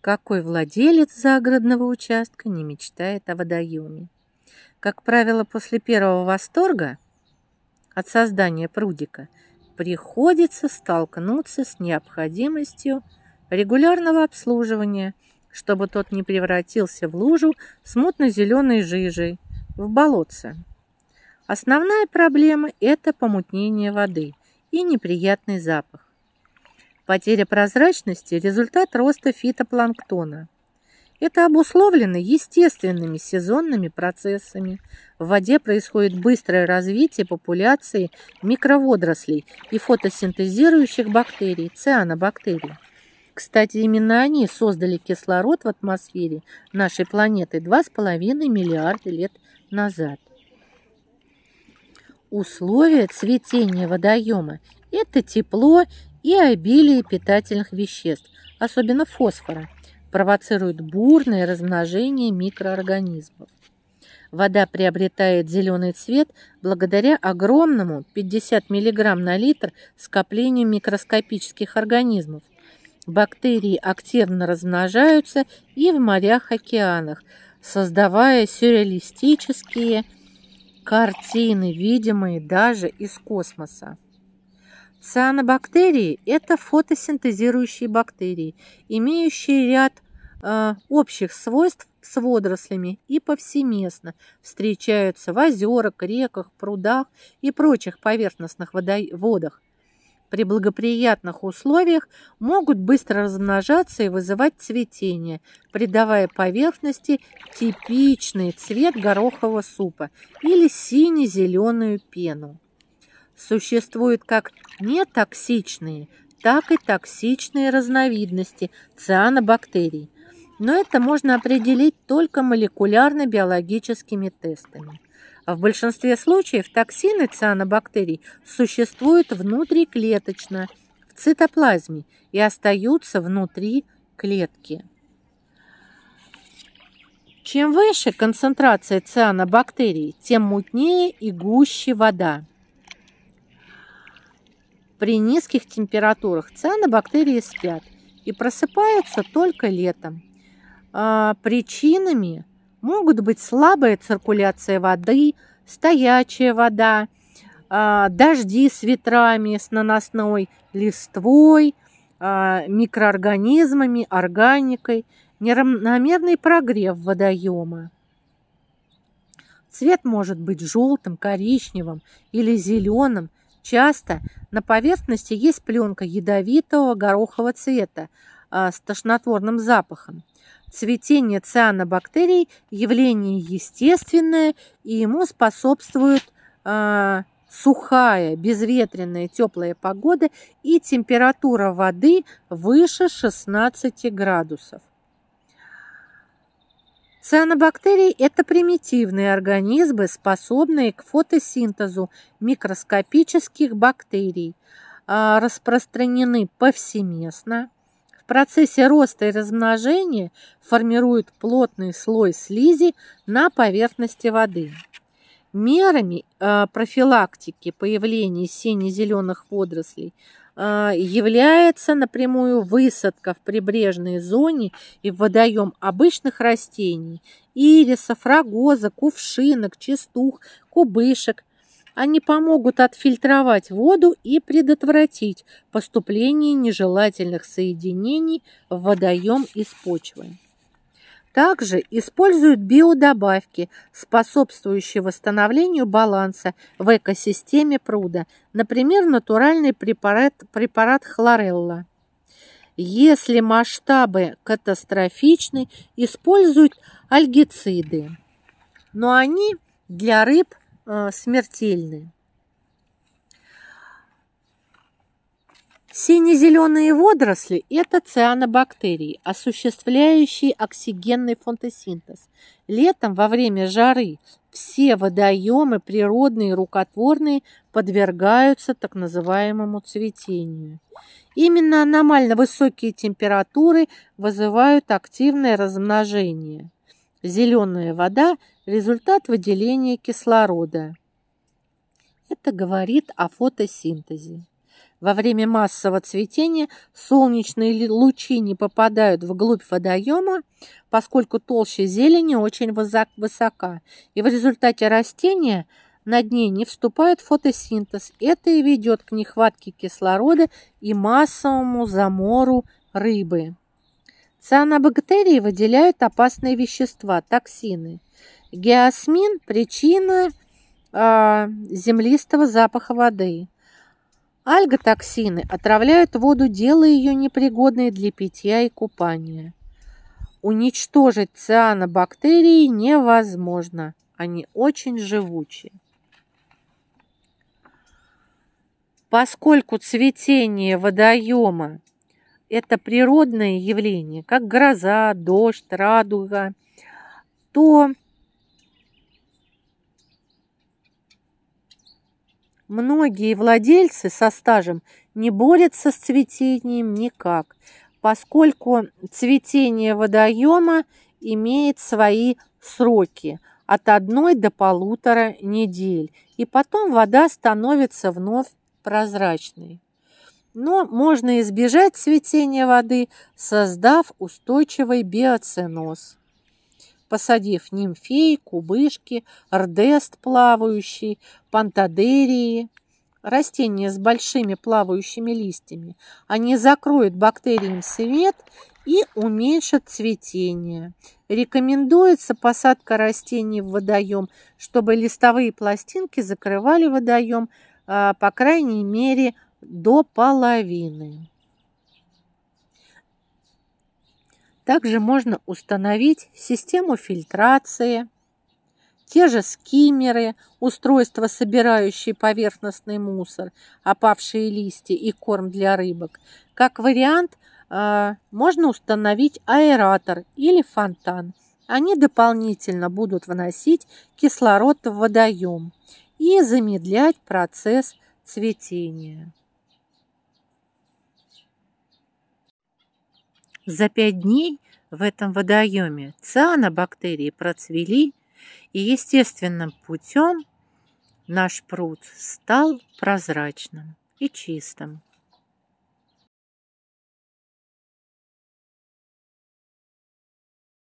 Какой владелец загородного участка не мечтает о водоеме? Как правило, после первого восторга от создания прудика приходится столкнуться с необходимостью регулярного обслуживания, чтобы тот не превратился в лужу с мутно-зеленой жижей, в болотце. Основная проблема – это помутнение воды и неприятный запах. Потеря прозрачности – результат роста фитопланктона. Это обусловлено естественными сезонными процессами. В воде происходит быстрое развитие популяции микроводорослей и фотосинтезирующих бактерий, цианобактерий. Кстати, именно они создали кислород в атмосфере нашей планеты 2,5 миллиарда лет назад. Условия цветения водоема – это тепло и обилие питательных веществ, особенно фосфора, провоцирует бурное размножение микроорганизмов. Вода приобретает зеленый цвет благодаря огромному 50 мг на литр скоплению микроскопических организмов. Бактерии активно размножаются и в морях, океанах, создавая сюрреалистические картины, видимые даже из космоса. Цианобактерии – это фотосинтезирующие бактерии, имеющие ряд э, общих свойств с водорослями и повсеместно встречаются в озерах, реках, прудах и прочих поверхностных водах. При благоприятных условиях могут быстро размножаться и вызывать цветение, придавая поверхности типичный цвет горохового супа или сине-зеленую пену. Существуют как нетоксичные, так и токсичные разновидности цианобактерий, но это можно определить только молекулярно-биологическими тестами. В большинстве случаев токсины цианобактерий существуют внутриклеточно, в цитоплазме и остаются внутри клетки. Чем выше концентрация цианобактерий, тем мутнее и гуще вода. При низких температурах цианобактерии спят и просыпаются только летом. А причинами могут быть слабая циркуляция воды, стоячая вода, а, дожди с ветрами, с наносной листвой, а, микроорганизмами, органикой, неравномерный прогрев водоема. Цвет может быть желтым, коричневым или зеленым Часто на поверхности есть пленка ядовитого горохового цвета а, с тошнотворным запахом. Цветение цианобактерий – явление естественное, и ему способствует а, сухая, безветренная, теплая погода и температура воды выше 16 градусов. Цианобактерии – это примитивные организмы, способные к фотосинтезу микроскопических бактерий, а, распространены повсеместно. В процессе роста и размножения формируют плотный слой слизи на поверхности воды. Мерами а, профилактики появления сине-зеленых водорослей а, является напрямую высадка в прибрежной зоне и в водоем обычных растений – ириса, фрагоза, кувшинок, частух, кубышек. Они помогут отфильтровать воду и предотвратить поступление нежелательных соединений в водоем из почвы. Также используют биодобавки, способствующие восстановлению баланса в экосистеме пруда, например, натуральный препарат, препарат хлорелла. Если масштабы катастрофичны, используют альгициды, но они для рыб э, смертельны. Сине-зеленые водоросли – это цианобактерии, осуществляющие оксигенный фотосинтез. Летом во время жары все водоемы, природные и рукотворные, подвергаются так называемому цветению. Именно аномально высокие температуры вызывают активное размножение. Зеленая вода – результат выделения кислорода. Это говорит о фотосинтезе. Во время массового цветения солнечные лучи не попадают вглубь водоема, поскольку толща зелени очень высока, и в результате растения на дне не вступает фотосинтез. Это и ведет к нехватке кислорода и массовому замору рыбы. Цианобактерии выделяют опасные вещества, токсины. Геосмин – причина э, землистого запаха воды. Альготоксины отравляют воду, делая ее непригодной для питья и купания. Уничтожить цианобактерии невозможно. Они очень живучие. Поскольку цветение водоема – это природное явление, как гроза, дождь, радуга, то Многие владельцы со стажем не борются с цветением никак, поскольку цветение водоема имеет свои сроки от одной до полутора недель, и потом вода становится вновь прозрачной. Но можно избежать цветения воды, создав устойчивый биоценоз посадив нимфей, кубышки, рдест плавающий, пантадерии. Растения с большими плавающими листьями. Они закроют бактериям свет и уменьшат цветение. Рекомендуется посадка растений в водоем, чтобы листовые пластинки закрывали водоем, а, по крайней мере, до половины. Также можно установить систему фильтрации, те же скиммеры, устройства, собирающие поверхностный мусор, опавшие листья и корм для рыбок. Как вариант, а, можно установить аэратор или фонтан. Они дополнительно будут вносить кислород в водоем и замедлять процесс цветения. За пять дней в этом водоеме цианобактерии процвели, и естественным путем наш пруд стал прозрачным и чистым.